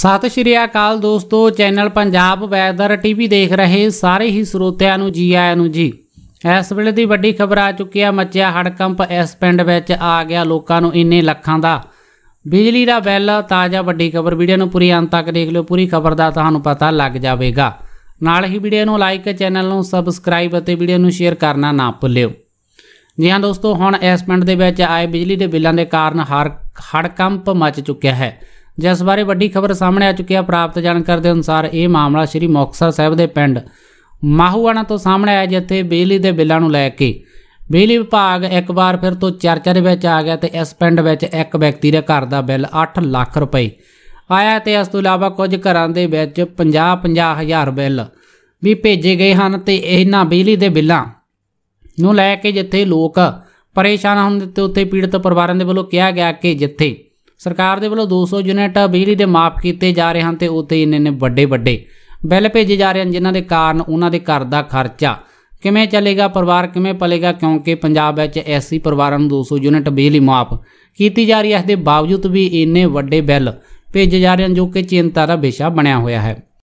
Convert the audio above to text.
ਸਤਿ ਸ਼੍ਰੀ ਅਕਾਲ ਦੋਸਤੋ channel Punjab weather TV ਦੇਖ ਰਹੇ ਸਾਰੇ ਹੀ ਸਰੋਤਿਆਂ ਨੂੰ ਜੀ ਆਇਆਂ ਨੂੰ ਜੀ ਇਸ ਵੇਲੇ ਦੀ ਵੱਡੀ ਖਬਰ ਆ ਚੁੱਕੀ ਆ ਮੱਚਿਆ ਹੜਕੰਪ ਇਸ ਪਿੰਡ ਵਿੱਚ ਆ ਗਿਆ ਲੋਕਾਂ ਨੂੰ ਇੰਨੇ ਲੱਖਾਂ ਦਾ ਬਿਜਲੀ ਦਾ ਬਿੱਲ ਤਾਜ਼ਾ ਵੱਡੀ ਖਬਰ ਵੀਡੀਓ ਨੂੰ ਪੂਰੀ ਅੰਤ ਤੱਕ ਦੇਖ ਲਿਓ ਪੂਰੀ ਖਬਰ ਦਾ ਤੁਹਾਨੂੰ ਪਤਾ ਲੱਗ ਜਾਵੇਗਾ ਨਾਲ ਹੀ ਵੀਡੀਓ ਨੂੰ ਲਾਈਕ ਚੈਨਲ ਨੂੰ ਸਬਸਕ੍ਰਾਈਬ ਅਤੇ ਵੀਡੀਓ ਨੂੰ ਸ਼ੇਅਰ ਕਰਨਾ ਨਾ ਭੁੱਲਿਓ ਜੀ ਹਾਂ ਦੋਸਤੋ ਹੁਣ ਇਸ ਪਿੰਡ ਦੇ ਵਿੱਚ ਆਏ ਬਿਜਲੀ ਦੇ ਬਿੱਲਾਂ ਦੇ ਕਾਰਨ ਹੜਕੰਪ ਮਚ ਚੁੱਕਿਆ ਹੈ ਜਿਸ ਬਾਰੇ ਵੱਡੀ ਖਬਰ ਸਾਹਮਣੇ ਆ ਚੁੱਕੀ ਹੈ ਪ੍ਰਾਪਤ ਜਾਣਕਾਰੀ ਦੇ ਅਨੁਸਾਰ ਇਹ ਮਾਮਲਾ ਸ੍ਰੀ ਮੌਕਸਰ ਸਾਹਿਬ ਦੇ ਪਿੰਡ ਮਾਹੂਆਣਾ ਤੋਂ ਸਾਹਮਣੇ ਆਇਆ ਜਿੱਥੇ ਬਿਜਲੀ ਦੇ ਬਿੱਲਾਂ ਨੂੰ ਲੈ ਕੇ ਬਿਜਲੀ ਵਿਭਾਗ ਇੱਕ ਵਾਰ ਫਿਰ ਤੋਂ ਚਰਚਾ ਦੇ ਵਿੱਚ ਆ ਗਿਆ ਤੇ ਇਸ ਪਿੰਡ ਵਿੱਚ ਇੱਕ ਵਿਅਕਤੀ ਦੇ ਘਰ ਦਾ ਬਿੱਲ 8 ਲੱਖ ਰੁਪਏ ਆਇਆ ਤੇ ਇਸ ਤੋਂ ਇਲਾਵਾ ਕੁਝ ਘਰਾਂ ਦੇ ਵਿੱਚ 50 50000 ਬਿੱਲ ਵੀ ਭੇਜੇ ਗਏ ਹਨ ਤੇ ਇਹਨਾਂ ਬਿਜਲੀ ਦੇ ਬਿੱਲਾਂ ਨੂੰ ਲੈ ਕੇ ਜਿੱਥੇ ਲੋਕ ਪਰੇਸ਼ਾਨ ਹੁੰਦੇ ਤੇ ਉੱਥੇ ਪੀੜਤ ਪਰਿਵਾਰਾਂ ਦੇ ਵੱਲੋਂ ਕਿਹਾ ਗਿਆ ਕਿ ਜਿੱਥੇ ਸਰਕਾਰ ਦੇ ਵੱਲੋਂ 200 ਯੂਨਿਟ ਬਿਜਲੀ ਦੇ ਮਾਫ ਕੀਤੇ ਜਾ ਰਹੇ ਹਨ ਤੇ ਉੱਤੇ ਇੰਨੇ ਨੇ ਵੱਡੇ ਵੱਡੇ ਬਿੱਲ ਭੇਜੇ ਜਾ ਰਹੇ ਹਨ ਜਿਨ੍ਹਾਂ ਦੇ ਕਾਰਨ ਉਹਨਾਂ ਦੇ ਘਰ ਦਾ ਖਰਚਾ ਕਿਵੇਂ ਚੱਲੇਗਾ ਪਰਿਵਾਰ ਕਿਵੇਂ ਪਲੇਗਾ ਕਿਉਂਕਿ ਪੰਜਾਬ ਵਿੱਚ ਐਸੀ ਪਰਿਵਾਰਾਂ ਨੂੰ 200 ਯੂਨਿਟ ਬਿਜਲੀ ਮਾਫ ਕੀਤੀ ਜਾ ਰਹੀ ਹੈ ਇਸ ਦੇ ਬਾਵਜੂਦ ਵੀ ਇੰਨੇ ਵੱਡੇ ਬਿੱਲ ਭੇਜੇ ਜਾ ਰਹੇ ਹਨ ਜੋ ਕਿ ਚਿੰਤਾ ਦਾ ਵਿਸ਼ਾ ਬਣਿਆ ਹੋਇਆ ਹੈ